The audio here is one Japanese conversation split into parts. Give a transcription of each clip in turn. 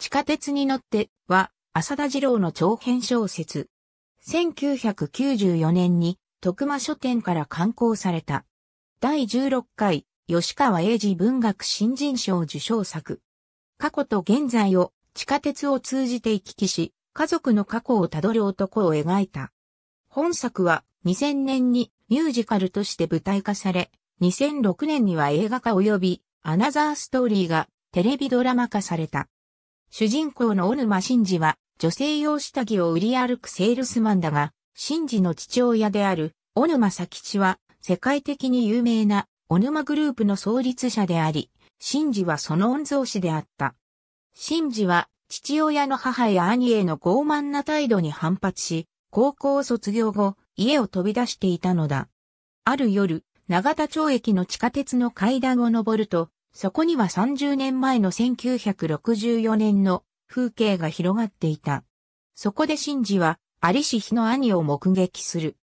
地下鉄に乗っては、浅田次郎の長編小説。1994年に、徳間書店から刊行された。第16回、吉川英治文学新人賞受賞作。過去と現在を、地下鉄を通じて行き来し、家族の過去をたどる男を描いた。本作は、2000年にミュージカルとして舞台化され、2006年には映画化及び、アナザーストーリーがテレビドラマ化された。主人公の小沼真治は、女性用下着を売り歩くセールスマンだが、真治の父親である、小沼佐吉は、世界的に有名な、小沼グループの創立者であり、真治はその御曹司であった。真治は、父親の母や兄への傲慢な態度に反発し、高校を卒業後、家を飛び出していたのだ。ある夜、長田町駅の地下鉄の階段を登ると、そこには30年前の1964年の風景が広がっていた。そこでシンジは、ありし日の兄を目撃する。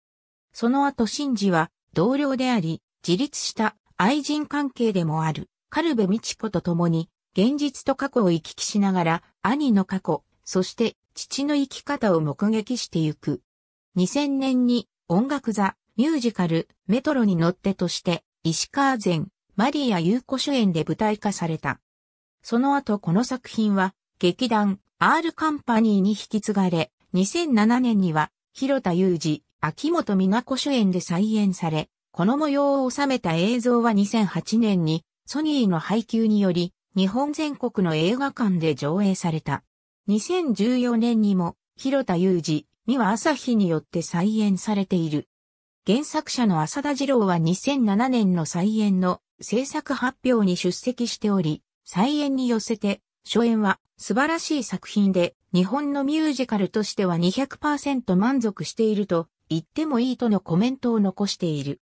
その後シンジは、同僚であり、自立した愛人関係でもある、カルベ・ミチコと共に、現実と過去を行き来しながら、兄の過去、そして父の生き方を目撃してゆく。2000年に音楽座、ミュージカル、メトロに乗ってとして、石川前、マリア優子主演で舞台化された。その後この作品は、劇団 R カンパニーに引き継がれ、2007年には、広田裕二、秋元美奈子主演で再演され、この模様を収めた映像は2008年に、ソニーの配給により、日本全国の映画館で上映された。2014年にも、広田裕二には朝日によって再演されている。原作者の浅田二郎は2007年の再演の制作発表に出席しており、再演に寄せて、初演は素晴らしい作品で、日本のミュージカルとしては200%満足していると言ってもいいとのコメントを残している。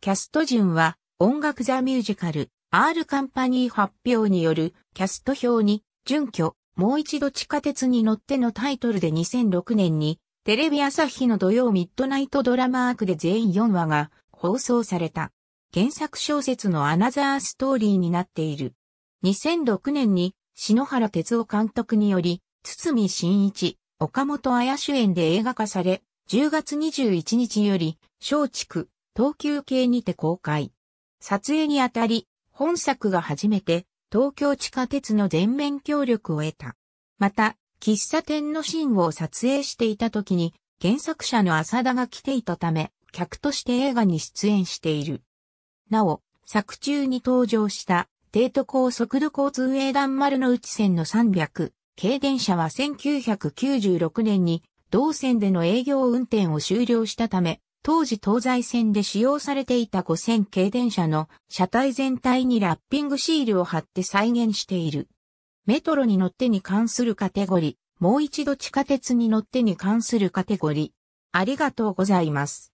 キャスト順は、音楽ザミュージカル、R カンパニー発表によるキャスト表に、準拠、もう一度地下鉄に乗ってのタイトルで2006年に、テレビ朝日の土曜ミッドナイトドラマアークで全4話が放送された。原作小説のアナザーストーリーになっている。2006年に篠原哲夫監督により、堤真一、岡本綾主演で映画化され、10月21日より、松竹、東急系にて公開。撮影にあたり、本作が初めて、東京地下鉄の全面協力を得た。また、喫茶店のシーンを撮影していた時に、原作者の浅田が来ていたため、客として映画に出演している。なお、作中に登場した帝都高速度交通営団丸の内線の300軽電車は1996年に同線での営業運転を終了したため、当時東西線で使用されていた5000軽電車の車体全体にラッピングシールを貼って再現している。メトロに乗ってに関するカテゴリー、もう一度地下鉄に乗ってに関するカテゴリー。ありがとうございます。